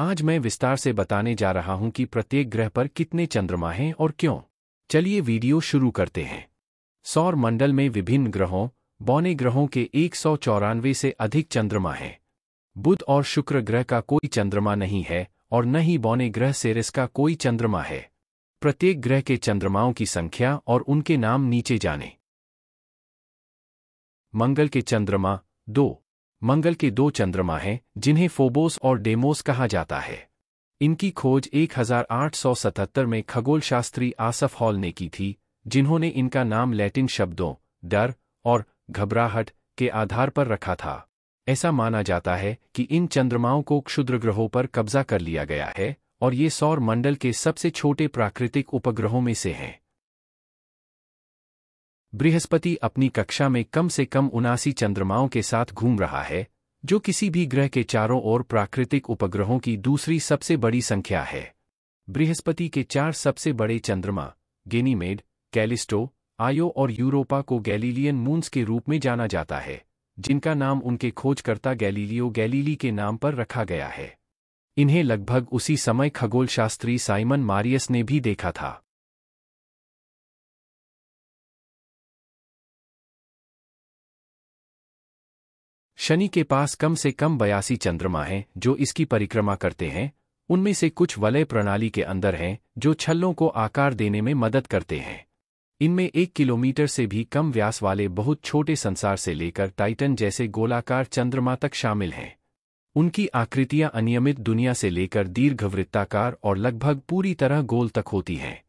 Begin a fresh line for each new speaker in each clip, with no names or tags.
आज मैं विस्तार से बताने जा रहा हूं कि प्रत्येक ग्रह पर कितने चंद्रमा हैं और क्यों चलिए वीडियो शुरू करते हैं सौर मंडल में विभिन्न ग्रहों बौने ग्रहों के एक से अधिक चंद्रमा हैं बुध और शुक्र ग्रह का कोई चंद्रमा नहीं है और न ही बौने ग्रह सेरेस का कोई चंद्रमा है प्रत्येक ग्रह के चंद्रमाओं की संख्या और उनके नाम नीचे जाने मंगल के चंद्रमा दो मंगल के दो चंद्रमा हैं जिन्हें फोबोस और डेमोस कहा जाता है इनकी खोज 1877 में खगोलशास्त्री आसफ हॉल ने की थी जिन्होंने इनका नाम लैटिन शब्दों डर और घबराहट के आधार पर रखा था ऐसा माना जाता है कि इन चंद्रमाओं को क्षुद्र ग्रहों पर कब्जा कर लिया गया है और ये सौर मंडल के सबसे छोटे प्राकृतिक उपग्रहों में से हैं बृहस्पति अपनी कक्षा में कम से कम उनासी चंद्रमाओं के साथ घूम रहा है जो किसी भी ग्रह के चारों ओर प्राकृतिक उपग्रहों की दूसरी सबसे बड़ी संख्या है बृहस्पति के चार सबसे बड़े चंद्रमा गेनीमेड कैलिस्टो आयो और यूरोपा को गैलीलियन मून्स के रूप में जाना जाता है जिनका नाम उनके खोजकर्ता गैलीलियो गैलीली के नाम पर रखा गया है इन्हें लगभग उसी समय खगोलशास्त्री साइमन मारियस ने भी देखा था शनि के पास कम से कम बयासी चंद्रमा हैं जो इसकी परिक्रमा करते हैं उनमें से कुछ वलय प्रणाली के अंदर हैं जो छल्लों को आकार देने में मदद करते हैं इनमें एक किलोमीटर से भी कम व्यास वाले बहुत छोटे संसार से लेकर टाइटन जैसे गोलाकार चंद्रमा तक शामिल हैं उनकी आकृतियां अनियमित दुनिया से लेकर दीर्घवृत्ताकार और लगभग पूरी तरह गोल तक होती हैं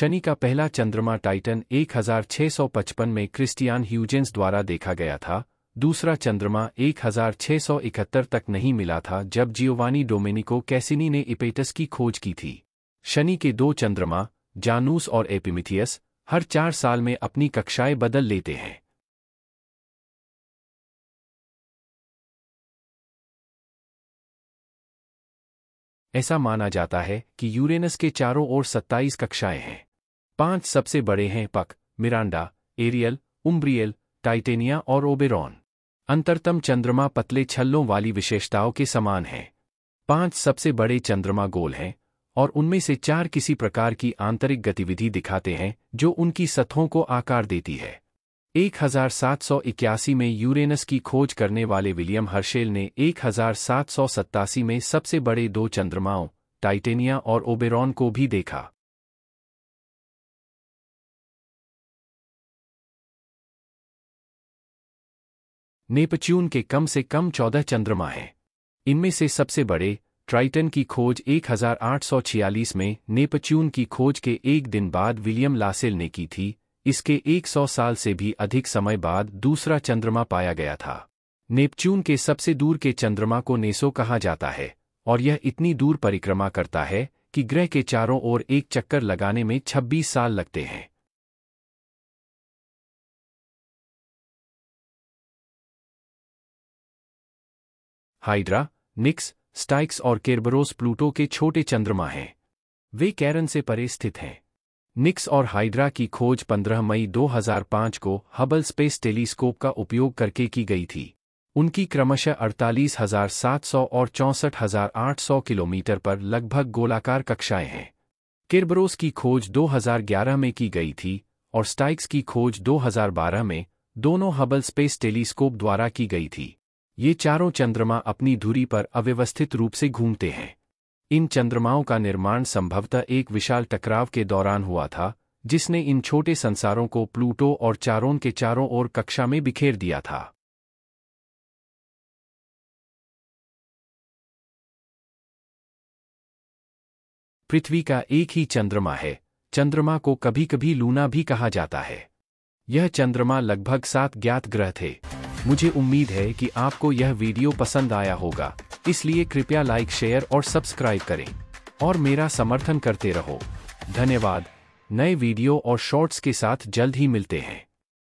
शनि का पहला चंद्रमा टाइटन 1655 में क्रिस्टियान ह्यूजेंस द्वारा देखा गया था दूसरा चंद्रमा 1671 तक नहीं मिला था जब जियोवानी डोमेनिको कैसिनी ने इपेटस की खोज की थी शनि के दो चंद्रमा जानूस और एपिमिथियस हर चार साल में अपनी कक्षाएं बदल लेते हैं ऐसा माना जाता है कि यूरेनस के चारों ओर 27 कक्षाएं हैं पांच सबसे बड़े हैं पक मिरांडा एरियल उम्ब्रियल टाइटेनिया और ओबेरॉन अंतरतम चंद्रमा पतले छल्लों वाली विशेषताओं के समान हैं पांच सबसे बड़े चंद्रमा गोल हैं और उनमें से चार किसी प्रकार की आंतरिक गतिविधि दिखाते हैं जो उनकी सतहों को आकार देती है 1781 में यूरेनस की खोज करने वाले विलियम हर्शेल ने एक में सबसे बड़े दो चंद्रमाओं टाइटेनिया और ओबेरॉन को भी देखा नेपच्यून के कम से कम चौदह चंद्रमा हैं इनमें से सबसे बड़े ट्राइटन की खोज 1846 में नेपच्यून की खोज के एक दिन बाद विलियम लासेल ने की थी इसके 100 साल से भी अधिक समय बाद दूसरा चंद्रमा पाया गया था नेपच्यून के सबसे दूर के चंद्रमा को नेसो कहा जाता है और यह इतनी दूर परिक्रमा करता है कि ग्रह के चारों ओर एक चक्कर लगाने में 26 साल लगते हैं हाइड्रा निक्स स्टाइक्स और केरबरोस प्लूटो के छोटे चंद्रमा हैं वे कैरन से परे स्थित हैं निक्स और हाइड्रा की खोज 15 मई 2005 को हबल स्पेस टेलीस्कोप का उपयोग करके की गई थी उनकी क्रमशः अड़तालीस हजार सात सौ और चौंसठ हजार आठ सौ किलोमीटर पर लगभग गोलाकार कक्षाएं हैं किरबरोस की खोज 2011 में की गई थी और स्टाइक्स की खोज 2012 में दोनों हबल स्पेस टेलीस्कोप द्वारा की गई थी ये चारों चंद्रमा अपनी धुरी पर अव्यवस्थित रूप से घूमते हैं इन चंद्रमाओं का निर्माण संभवतः एक विशाल टकराव के दौरान हुआ था जिसने इन छोटे संसारों को प्लूटो और चारों के चारों ओर कक्षा में बिखेर दिया था पृथ्वी का एक ही चंद्रमा है चंद्रमा को कभी कभी लूना भी कहा जाता है यह चंद्रमा लगभग सात ज्ञात ग्रह थे मुझे उम्मीद है कि आपको यह वीडियो पसंद आया होगा इसलिए कृपया लाइक शेयर और सब्सक्राइब करें और मेरा समर्थन करते रहो धन्यवाद नए वीडियो और शॉर्ट्स के साथ जल्द ही मिलते हैं